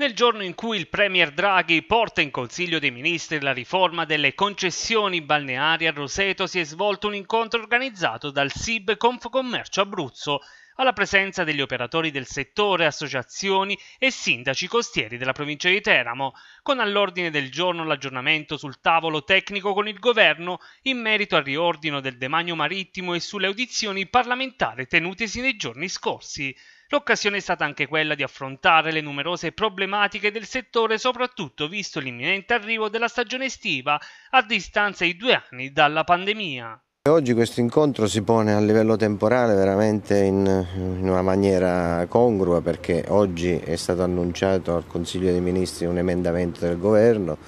Nel giorno in cui il Premier Draghi porta in Consiglio dei Ministri la riforma delle concessioni balneari a Roseto si è svolto un incontro organizzato dal SIB Confcommercio Abruzzo alla presenza degli operatori del settore, associazioni e sindaci costieri della provincia di Teramo, con all'ordine del giorno l'aggiornamento sul tavolo tecnico con il governo in merito al riordino del demanio marittimo e sulle audizioni parlamentari tenutesi nei giorni scorsi. L'occasione è stata anche quella di affrontare le numerose problematiche del settore, soprattutto visto l'imminente arrivo della stagione estiva a distanza di due anni dalla pandemia. Oggi questo incontro si pone a livello temporale veramente in, in, una maniera congrua perché oggi è stato annunciato al Consiglio dei Ministri un emendamento del Governo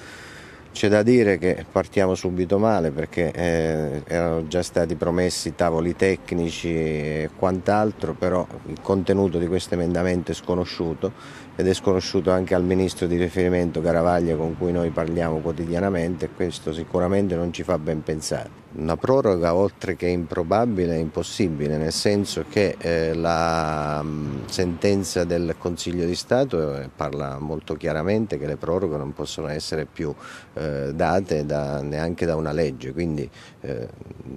c'è da dire che partiamo subito male perché eh, erano già stati promessi tavoli tecnici e quant'altro, però il contenuto di questo emendamento è sconosciuto ed è sconosciuto anche al ministro di riferimento Caravaglia con cui noi parliamo quotidianamente e questo sicuramente non ci fa ben pensare. Una proroga oltre che improbabile è impossibile, nel senso che eh, la mh, mm, sentenza del Consiglio di Stato eh, parla molto chiaramente che le proroghe non possono essere più eh, eh, date da, neanche da una legge, quindi eh,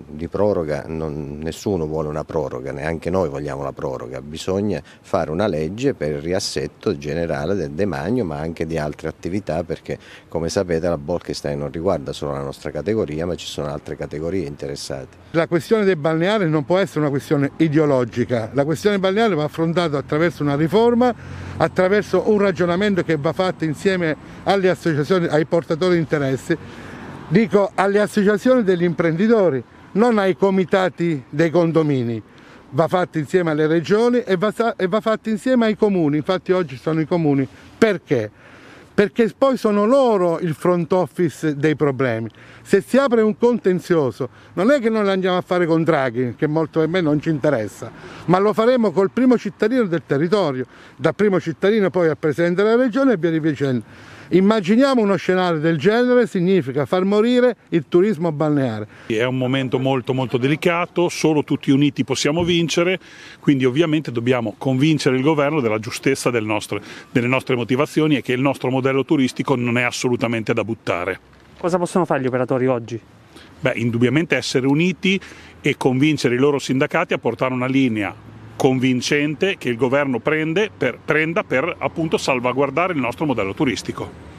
di proroga non, nessuno vuole una proroga, neanche noi vogliamo la proroga, bisogna fare una legge per il riassetto generale del demanio ma anche di altre attività perché come sapete la Bolkestein non riguarda solo la nostra categoria ma ci sono altre categorie interessate. La questione dei balneari non può essere una questione ideologica, la questione balneare va affrontata attraverso una riforma, attraverso un ragionamento che va fatto insieme alle associazioni, ai portatori internazionali interessi, dico alle associazioni degli imprenditori, non ai comitati dei condomini. Va fatto insieme alle regioni e va, e va fatto insieme ai comuni, infatti oggi sono i comuni. Perché? perché poi sono loro il front office dei problemi. Se si apre un contenzioso, non è che noi lo andiamo a fare con Draghi, che molto per me non ci interessa, ma lo faremo col primo cittadino del territorio, da primo cittadino poi al Presidente della Regione e via di vicenda. Immaginiamo uno scenario del genere, significa far morire il turismo balneare. È un momento molto molto delicato, solo tutti uniti possiamo vincere, quindi ovviamente dobbiamo convincere il governo della giustezza del nostro, delle nostre motivazioni e che il nostro modello modello turistico non è assolutamente da buttare. Cosa possono fare gli operatori oggi? Beh, indubbiamente essere uniti e convincere i loro sindacati a portare una linea convincente che il governo prende per, prenda per appunto salvaguardare il nostro modello turistico.